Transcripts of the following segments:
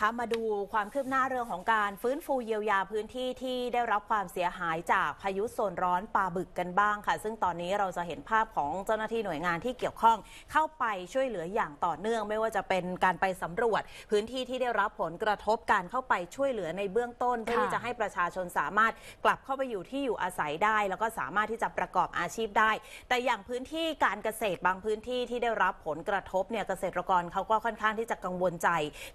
คะมาดูความคืบหน้าเรื่องของการฟื้นฟูเยียวยาพื้นที่ที่ได้รับความเสียหายจากพายุโซนร้อนปลาบึกกันบ้างค่ะ ซึ่งตอนนี้เราจะเห็นภาพของเจ้าหน้าที่หน่วยงานที่เกี่ยวข้อง เข้าไปช่วยเหลืออย่างต่อเนื่อง ไม่ว่าจะเป็นการไปสำรวจ พื้นที่ที่ได้รับผลกระทบการเข้าไปช่วยเหลือในเบื้องต้น เพื่อที่จะให้ประชาชนสามารถกลับเข้าไปอยู่ที่อยู่อาศัยได้ แล้วก็สามารถที่จะประกอบอาชีพได้ แต่อย่างพื้นที่การเกษตรบางพื้นที่ที่ได้รับผลกระทบเนี่ยเกษตรกรเขาก็ค่อนข้างที่จะกังวลใจ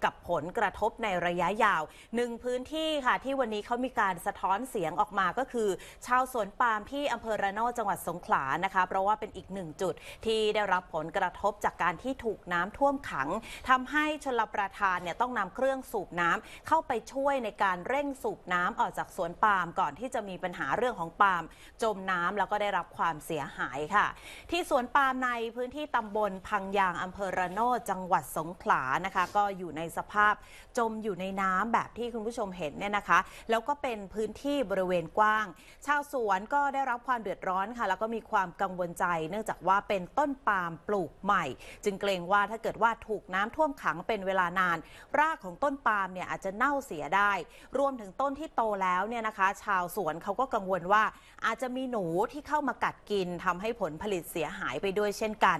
กับผลกระทบ ในระยะยาวหนึ่งพื้นที่ค่ะ ที่วันนี้เขามีการสะท้อนเสียงออกมาก็คือ ชาวสวนปาล์มที่อำเภอระโนจังหวัดสงขลานะคะเพราะว่าเป็นอีกหนึ่งจุด ที่ได้รับผลกระทบจากการที่ถูกน้ำท่วมขัง ทำให้ชลประทานเนี่ยต้องนำเครื่องสูบน้ำเข้าไปช่วยในการเร่งสูบน้ำออกจากสวนปาล์มก่อนที่จะมีปัญหาเรื่องของปาล์มจมน้ำแล้วก็ได้รับความเสียหายค่ะ ที่สวนปาล์มในพื้นที่ตำบลพังยางอำเภอระโนจังหวัดสงขลานะคะ ก็อยู่ในสภาพจมอยู่ในน้ำแบบที่คุณผู้ชมเห็นเนี่ยนะคะ แล้วก็เป็นพื้นที่บริเวณกว้าง ชาวสวนก็ได้รับความเดือดร้อนค่ะ แล้วก็มีความกังวลใจ เนื่องจากว่าเป็นต้นปาล์มปลูกใหม่ จึงเกรงว่าถ้าเกิดว่าถูกน้ำท่วมขังเป็นเวลานาน รากของต้นปาล์มเนี่ยอาจจะเน่าเสียได้ รวมถึงต้นที่โตแล้วเนี่ยนะคะ ชาวสวนเขาก็กังวลว่า อาจจะมีหนูที่เข้ามากัดกิน ทำให้ผลผลิตเสียหายไปด้วยเช่นกัน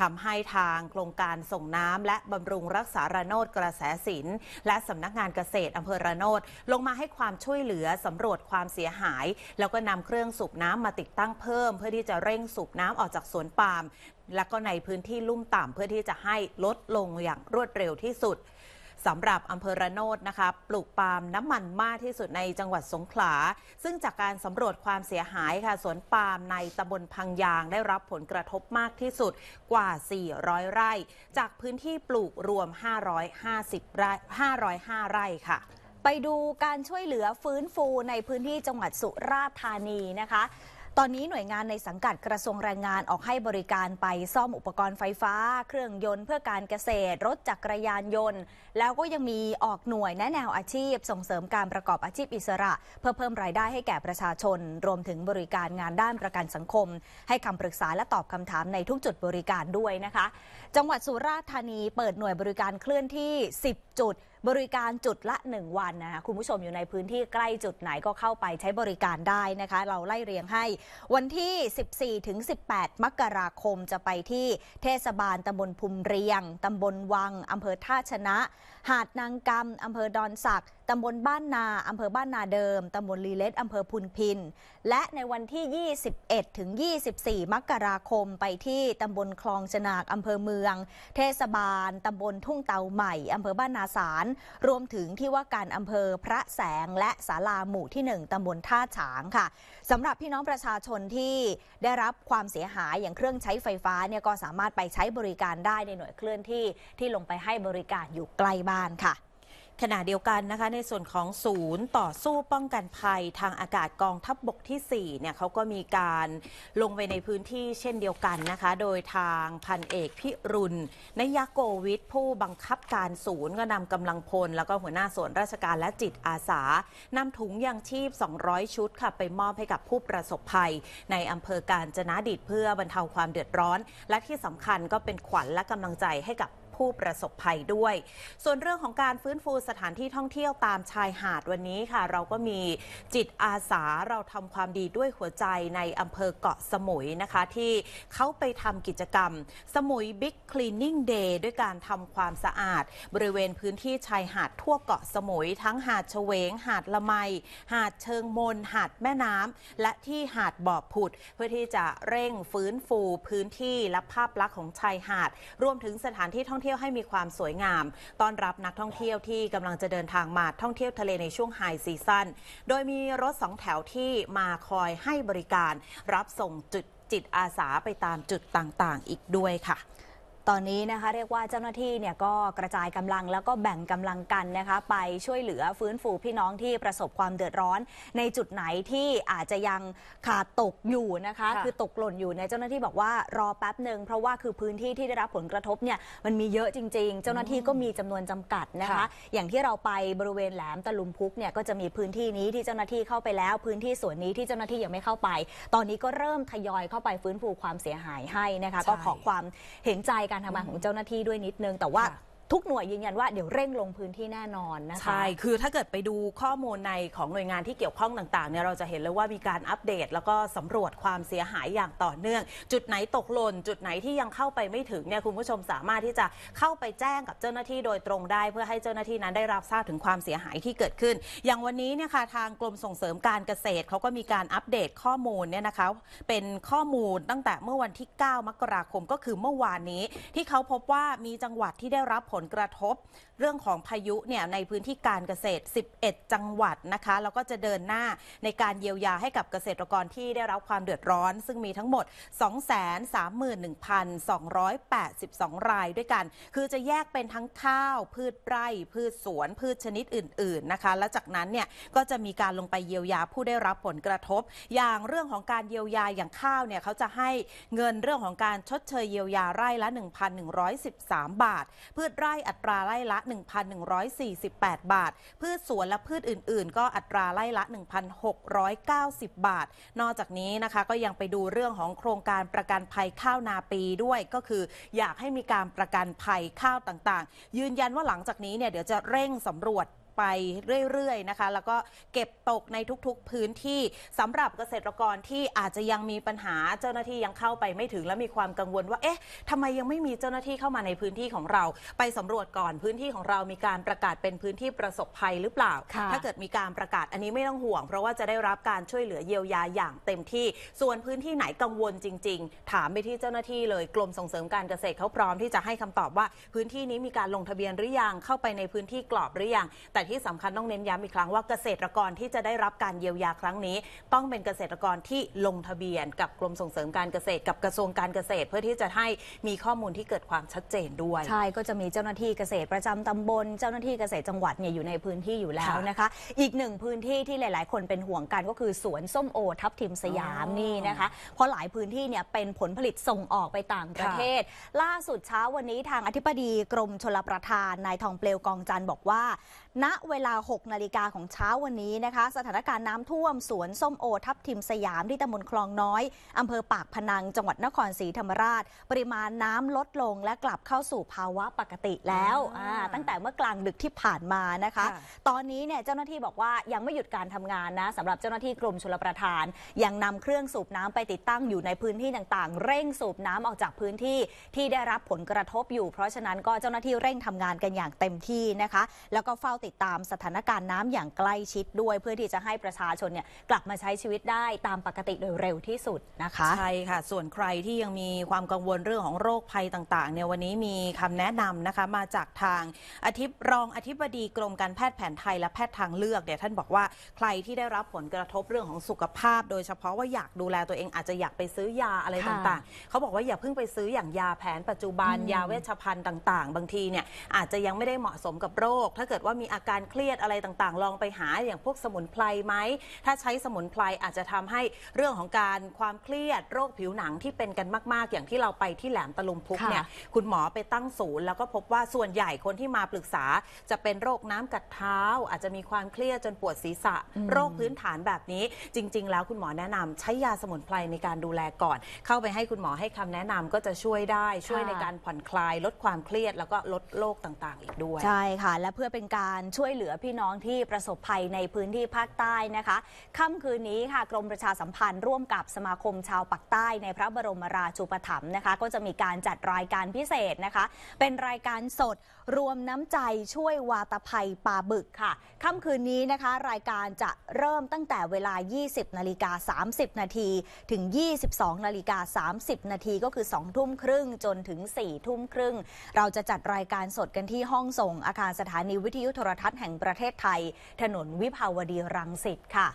ทำให้ทางโครงการส่งน้ำ และบำรุงรักษาระโนดกระแสสินและสำนักงานเกษตรอำเภอระโนดลงมาให้ความช่วยเหลือสำรวจความเสียหาย แล้วก็นำเครื่องสูบน้ำมาติดตั้งเพิ่มเพื่อที่จะเร่งสูบน้ำออกจากสวนปาล์มและก็ในพื้นที่ลุ่มต่ำเพื่อที่จะให้ลดลงอย่างรวดเร็วที่สุดสำหรับอำเภอระโนดนะคะ ปลูกปาล์มน้ำมันมากที่สุดในจังหวัดสงขลา ซึ่งจากการสำรวจความเสียหายค่ะสวนปาล์มในตำบลพังยาง ได้รับผลกระทบมากที่สุดกว่า 400 ไร่ จากพื้นที่ปลูกรวม 550 ไร่505 ไร่ค่ะ ไปดูการช่วยเหลือฟื้นฟูในพื้นที่จังหวัดสุราษฎร์ธานีนะคะตอนนี้หน่วยงานในสังกัดกระทรวงแรงงานออกให้บริการไปซ่อมอุปกรณ์ไฟฟ้า เครื่องยนต์เพื่อการเกษตรรถจักรยานยนต์แล้วก็ยังมีออกหน่วยแนะแนวอาชีพส่งเสริมการประกอบอาชีพอิสระ เพื่อเพิ่มรายได้ให้แก่ประชาชน รวมถึงบริการงานด้านประกันสังคม ให้คำปรึกษาและตอบคำถามในทุกจุดบริการด้วยนะคะ จังหวัดสุราษฎร์ธานีเปิดหน่วยบริการเคลื่อนที่ 10 จุดบริการจุดละ 1 วันนะคะคุณผู้ชมอยู่ในพื้นที่ใกล้จุดไหนก็เข้าไปใช้บริการได้นะคะ เราไล่เรียงให้วันที่ 14 ถึง 18 มกราคมจะไปที่เทศบาลตำบลภูมิเรียงตำบลวังอำเภอท่าชนะ หาดนางกำอำเภอดอนสักตำบลบ้านนาอำเภอบ้านนาเดิม ตำบลลีเลสอำเภอพุนพิน และในวันที่ 21ถึง24 มกราคมไปที่ตำบลคลองชนากอำเภอเมือง เทศบาล ตำบลทุ่งเตาใหม่อำเภอบ้านนาสาร รวมถึงที่ว่าการอำเภอพระแสง และศาลาหมู่ที่ 1 ตำบลท่าฉางค่ะ สำหรับพี่น้องประชาชนที่ได้รับความเสียหาย อย่างเครื่องใช้ไฟฟ้าเนี่ยก็สามารถไปใช้บริการได้ในหน่วยเคลื่อนที่ที่ลงไปให้บริการอยู่ใกล้บ้านค่ะขณะเดียวกันนะคะในส่วนของศูนย์ต่อสู้ป้องกันภัยทางอากาศกองทัพบบกที่ 4 เนี่ยเขาก็มีการลงไปในพื้นที่เช่นเดียวกันนะคะโดยทางพันเอกพิรุณนยโกวิทผู้บังคับการศูนย์ก็นำกำลังพลแล้วก็หัวหน้าส่วนราชการและจิตอาสานำถุงยางชีพ 200 ชุดค่ะไปมอบให้กับผู้ประสบภัยในอำเภอการจนะดิตเพื่อบรรเทาความเดือดร้อน และที่สำคัญก็เป็นขวัญและกำลังใจให้กับผู้ประสบภัยด้วย ส่วนเรื่องของการฟื้นฟูสถานที่ท่องเที่ยวตามชายหาดวันนี้ค่ะ เราก็มีจิตอาสาเราทำความดีด้วยหัวใจในอำเภอเกาะสมุยนะคะที่เขาไปทำกิจกรรมสมุยบิ๊กคลีนนิ่งเดย์ด้วยการทำความสะอาด บริเวณพื้นที่ชายหาดทั่วเกาะสมุย ทั้งหาดเฉวง หาดละไมหาดเชิงมนหาดแม่น้ำและที่หาดบ่อผุด เพื่อที่จะเร่งฟื้นฟูพื้นที่และภาพลักษณ์ของชายหาดรวมถึงสถานที่ท่องเที่ยวให้มีความสวยงามต้อนรับนักท่องเที่ยวที่กำลังจะเดินทางมาท่องเที่ยวทะเลในช่วงไฮซีซั่นโดยมีรถสองแถวที่มาคอยให้บริการ รับส่งจุดจิตอาสาไปตามจุดต่างๆ อีกด้วยค่ะตอนนี้นะคะเรียกว่าเจ้าหน้าที่เนี่ยก็กระจายกำลังแล้วก็แบ่งกำลังกันนะคะไปช่วยเหลือฟื้นฟูพี่น้องที่ประสบความเดือดร้อน ในจุดไหนที่อาจจะยังขาดตกอยู่นะคะคือตกหล่นอยู่ในเจ้าหน้าที่บอกว่ารอแป๊บหนึ่งเพราะว่าคือพื้นที่ที่ได้รับผลกระทบเนี่ยมันมีเยอะจริงๆ เจ้าหน้าที่ก็มีจำนวนจำกัดนะคะอย่างที่เราไปบริเวณแหลมตะลุมพุกเนี่ยก็จะมีพื้นที่นี้ที่เจ้าหน้าที่เข้าไปแล้ว พื้นที่ส่วนนี้ที่เจ้าหน้าที่ยังไม่เข้าไป ตอนนี้ก็เริ่มทยอยเข้าไปฟื้นฟูความเสียหายให้นะคะก็ขอความเห็นใจกันการทำงานของเจ้าหน้าที่ด้วยนิดนึงแต่ว่าทุกหน่วยยืนยันว่าเดี๋ยวเร่งลงพื้นที่แน่นอนนะคะใช่ คือถ้าเกิดไปดูข้อมูลในของหน่วยงานที่เกี่ยวข้องต่างๆเนี่ยเราจะเห็นเลยว่ามีการอัปเดตแล้วก็สำรวจความเสียหายอย่างต่อเนื่อง จุดไหนตกหล่นจุดไหนที่ยังเข้าไปไม่ถึงเนี่ยคุณผู้ชมสามารถที่จะเข้าไปแจ้งกับเจ้าหน้าที่โดยตรงได้ เพื่อให้เจ้าหน้าที่นั้นได้รับทราบถึงความเสียหายที่เกิดขึ้น อย่างวันนี้เนี่ยค่ะทางกรมส่งเสริมการเกษตรเขาก็มีการอัปเดตข้อมูลเนี่ยนะคะเป็นข้อมูลตั้งแต่เมื่อวันที่ 9 มกราคมก็คือเมื่อวานนี้ ที่เขาพบว่ามีจังหวัดที่ได้รับผลลกระทบ เรื่องของพายุเนี่ยในพื้นที่การเกษตร 11 จังหวัดนะคะ แล้วก็จะเดินหน้าในการเยียวยาให้กับเกษตรกรที่ได้รับความเดือดร้อน ซึ่งมีทั้งหมด231,282 รายด้วยกัน คือจะแยกเป็นทั้งข้าว พืชไร่ พืชสวนพืชชนิดอื่น ๆ นะคะแล้วจากนั้นเนี่ยก็จะมีการลงไปเยียวยาผู้ได้รับผลกระทบ อย่างเรื่องของการเยียวยาอย่างข้าวเนี่ยเขาจะให้เงินเรื่องของการชดเชยเยียวยาไร่ละ1,113บาทพืชไร่อัตราไร่ละ 1,148 บาท พืชสวนและพืชอื่น ๆ ก็อัตราไร่ละ 1,690 บาท นอกจากนี้นะคะก็ยังไปดูเรื่องของโครงการประกันภัยข้าวนาปีด้วยก็คืออยากให้มีการประกันภัยข้าวต่าง ๆ ยืนยันว่าหลังจากนี้เนี่ยเดี๋ยวจะเร่งสำรวจไปเรื่อยๆนะคะ แล้วก็เก็บตกในทุกๆพื้นที่สำหรับเกษตรกรที่อาจจะยังมีปัญหาเจ้าหน้าที่ยังเข้าไปไม่ถึงและมีความกังวลว่า เอ๊ะทำไมยังไม่มีเจ้าหน้าที่เข้ามาในพื้นที่ของเรา ไปสำรวจก่อนพื้นที่ของเรามีการประกาศเป็นพื้นที่ประสบภัยหรือเปล่า ถ้าเกิดมีการประกาศ อันนี้ไม่ต้องห่วงเพราะว่าจะได้รับการช่วยเหลือเยียวยาอย่างเต็มที่ ส่วนพื้นที่ไหนกังวลจริง ๆ ถามไปที่เจ้าหน้าที่เลยกรมส่งเสริมการเกษตรเขาพร้อมที่จะให้คำตอบว่า พื้นที่นี้มีการลงทะเบียนหรือยังเข้าไปในพื้นที่กรอบหรือยังแต่ที่สำคัญต้องเน้นย้ำอีกครั้งว่าเกษตรกรที่จะได้รับการเยียวยาครั้งนี้ต้องเป็นเกษตรกรที่ลงทะเบียนกับกรมส่งเสริมการเกษตรกับกระทรวงการเกษตร เพื่อที่จะให้มีข้อมูลที่เกิดความชัดเจนด้วยใช่ก็จะมีเจ้าหน้าที่เกษตรประจำตำบลเจ้าหน้าที่เกษตรจังหวัดเนี่ยอยู่ในพื้นที่อยู่แล้วนะคะ อีกหนึ่งพื้นที่ที่หลาย ๆ คนเป็นห่วงกันก็คือสวนส้มโอทับทิมสยามนี่นะคะ เพราะหลายพื้นที่เนี่ยเป็นผลผลิตส่งออกไปต่างประเทศ ล่าสุดเช้าวันนี้ทางอธิบดีกรมชลประทานนายทองเปลวกองจันบอกว่าณเวลา 6 นาฬิกาของเช้าวันนี้นะคะ สถานการณ์น้ำท่วมสวนส้มโอทับทิมสยามที่ตำบลคลองน้อยอำเภอปากพนัง จังหวัดนครศรีธรรมราช ปริมาณน้ำลดลงและกลับเข้าสู่ภาวะปกติแล้ว ตั้งแต่เมื่อกลางดึกที่ผ่านมานะคะ ตอนนี้เนี่ยเจ้าหน้าที่บอกว่ายังไม่หยุดการทำงานนะสำหรับเจ้าหน้าที่กรมชลประทาน ยังนำเครื่องสูบน้ำไปติดตั้งอยู่ในพื้นที่ต่างๆ เร่งสูบน้ำออกจากพื้นที่ที่ได้รับผลกระทบอยู่ เพราะฉะนั้นก็เจ้าหน้าที่เร่งทำงานกันอย่างเต็มที่นะคะ แล้วก็เฝ้าติดตามสถานการณ์น้ำอย่างใกล้ชิดด้วยเพื่อที่จะให้ประชาชนเนี่ยกลับมาใช้ชีวิตได้ตามปกติโดยเร็วที่สุดนะคะใช่ค่ะ ส่วนใครที่ยังมีความกังวลเรื่องของโรคภัยต่างๆเนี่ยวันนี้มีคำแนะนำนะคะ มาจากทางอธิบรองอธิบดีกรมการแพทย์แผนไทยและแพทย์ทางเลือกเนี่ยท่านบอกว่าใครที่ได้รับผลกระทบเรื่องของสุขภาพ โดยเฉพาะว่าอยากดูแลตัวเองอาจจะอยากไปซื้อยาอะไรต่าง ๆเขาบอกว่าอย่าเพิ่งไปซื้ออย่างยาแผน ปัจจุบันยาเวชภัณฑ์ต่าง ๆ บางทีเนี่ยอาจจะยังไม่ได้เหมาะสมกับโรค ถ้าเกิดว่ามีอาการเครียดอะไรต่างๆลองไปหาอย่างพวกสมุนไพรไหมถ้าใช้สมุนไพรอาจจะทำให้เรื่องของการความเครียด โรคผิวหนังที่เป็นกันมาก ๆ อย่างที่เราไปที่แหลมตะลุมพุกเนี่ย คุณหมอไปตั้งศูนย์ แล้วก็พบว่าส่วนใหญ่คนที่มาปรึกษา จะเป็นโรคน้ำกัดเท้า อาจจะมีความเครียดจนปวดศีรษะโรคพื้นฐานแบบนี้ จริง ๆ แล้วคุณหมอแนะนำ ใช้ยาสมุนไพรในการดูแลก่อน เข้าไปให้คุณหมอให้คำแนะนำก็จะช่วยได้ ช่วยในการผ่อนคลาย ลดความเครียด แล้วก็ลดโรคต่างๆ อีกด้วย ใช่ค่ะ และเพื่อเป็นการช่วยเหลือพี่น้องที่ประสบภัยในพื้นที่ภาคใต้นะคะค่ำคืนนี้ค่ะกรมประชาสัมพันธ์ร่วมกับสมาคมชาวปักใต้ในพระบรมราชูปถัมภ์นะคะ ก็จะมีการจัดรายการพิเศษนะคะ เป็นรายการสดรวมน้ำใจช่วยวาตภัยปาบึกค่ะค่ำคืนนี้นะคะ รายการจะเริ่มตั้งแต่เวลา 20 นาฬิกา 30 นาทีถึง 22 นาฬิกา 30 นาทีก็คือ 2 ทุ่มครึ่งจนถึง 4 ทุ่มครึ่งเราจะจัดรายการสดกันที่ห้องส่งอาคารสถานีวิทยุโทรทัศน์แห่งประเทศไทย ถนนวิภาวดีรังสิตค่ะ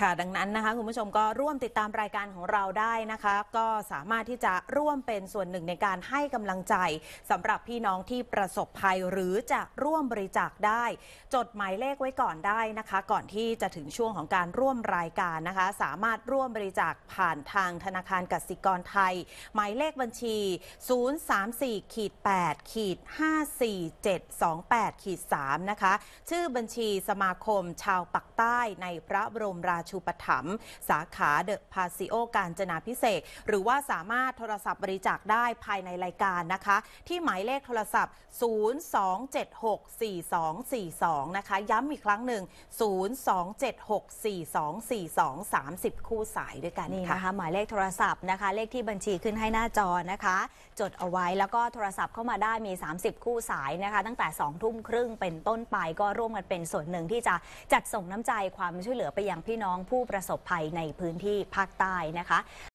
ค่ะดังนั้นนะคะคุณผู้ชมก็ร่วมติดตามรายการของเราได้นะคะ ก็สามารถที่จะร่วมเป็นส่วนหนึ่งในการให้กำลังใจสำหรับพี่น้องที่ประสบภัยหรือจะร่วมบริจาคได้ จดหมายเลขไว้ก่อนได้นะคะ ก่อนที่จะถึงช่วงของการร่วมรายการนะคะสามารถร่วมบริจาคผ่านทางธนาคารกสิกรไทย หมายเลขบัญชี 034ขีด8ขีด54728ขีด3นะคะชื่อบัญชีสมาคม ชาวปักใต้ในพระบรมราชูปถัมสาขาเดอะพาซิโอการจนาพิเศษ หรือว่าสามารถโทรศัพท์บริจาคได้ภายในรายการนะคะ ที่หมายเลขโทรศัพท์ 027642442นะคะ ย้ำอีกครั้งหนึ่ง 027642242 30 คู่สายด้วยกันนี่นะคะหมายเลขโทรศัพท์นะคะ เลขที่บัญชีขึ้นให้หน้าจอนะคะ จดเอาไว้แล้วก็โทรศัพท์เข้ามาได้มี 30 คู่สายนะคะ ตั้งแต่2ทุ่มครึ่งเป็นต้นไปก็ร่วมกันเป็นส่วนหนึ่งที่จะจัดส่งน้ำใจความช่วยเหลือไปยังพี่น้อง้องผู้ประสบภัยในพื้นที่ภาคใต้นะคะ